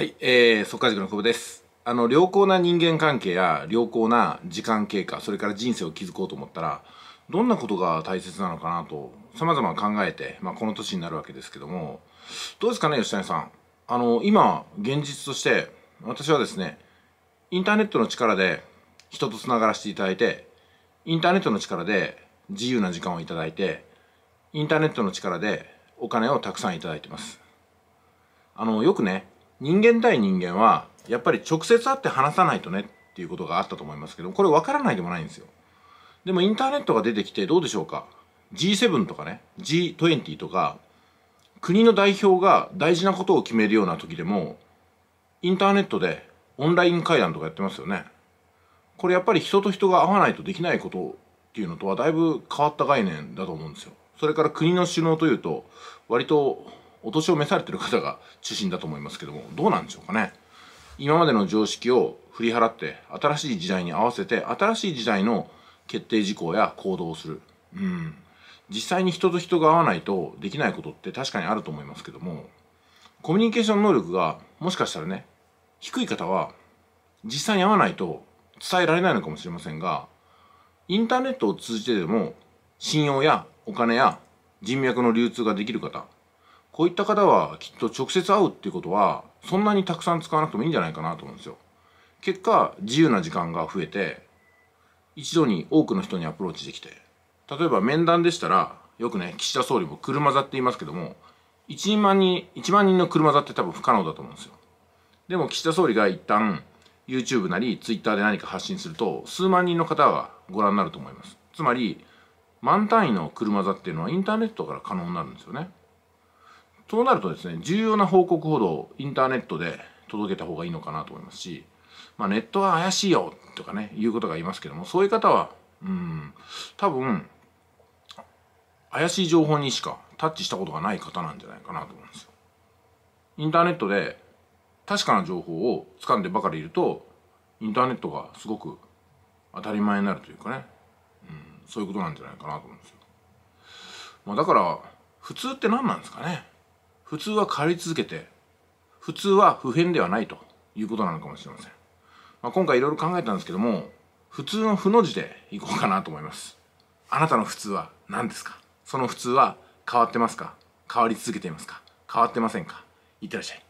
はい、えー、速乾塾の久保です。あの、良好な人間関係や良好な時間経過、それから人生を築こうと思ったら、どんなことが大切なのかなと、様々考えて、まあ、この年になるわけですけども、どうですかね、吉谷さん。あの、今、現実として、私はですね、インターネットの力で人と繋がらせていただいて、インターネットの力で自由な時間をいただいて、インターネットの力でお金をたくさんいただいてます。あの、よくね、人間対人間はやっぱり直接会って話さないとねっていうことがあったと思いますけどこれ分からないでもないんですよでもインターネットが出てきてどうでしょうか G7 とかね G20 とか国の代表が大事なことを決めるような時でもインターネットでオンライン会談とかやってますよねこれやっぱり人と人が会わないとできないことっていうのとはだいぶ変わった概念だと思うんですよそれから国の首脳というと割とお年を召されてる方が中心だと思いますけどもどうなんでしょうかね今までの常識を振り払って新しい時代に合わせて新しい時代の決定事項や行動をするうん実際に人と人が合わないとできないことって確かにあると思いますけどもコミュニケーション能力がもしかしたらね低い方は実際に会わないと伝えられないのかもしれませんがインターネットを通じてでも信用やお金や人脈の流通ができる方こういった方はきっと直接会うっていうことはそんなにたくさん使わなくてもいいんじゃないかなと思うんですよ。結果自由な時間が増えて一度に多くの人にアプローチできて例えば面談でしたらよくね岸田総理も車座って言いますけども1万人1万人の車座って多分不可能だと思うんですよ。でも岸田総理が一旦 YouTube なり Twitter で何か発信すると数万人の方がご覧になると思います。つまり満単位の車座っていうのはインターネットから可能になるんですよね。そうなるとですね、重要な報告ほどインターネットで届けた方がいいのかなと思いますし、まあ、ネットは怪しいよとかね、いうことが言いますけども、そういう方は、うん、多分、怪しい情報にしかタッチしたことがない方なんじゃないかなと思うんですよ。インターネットで確かな情報を掴んでばかりいると、インターネットがすごく当たり前になるというかね、うん、そういうことなんじゃないかなと思うんですよ。まあ、だから、普通って何なんですかね。普通は変わり続けて普通は普遍ではないということなのかもしれません、まあ、今回いろいろ考えたんですけども普通の負の字でいこうかなと思いますあなたの普通は何ですかその普通は変わってますか変わり続けていますか変わってませんかいってらっしゃい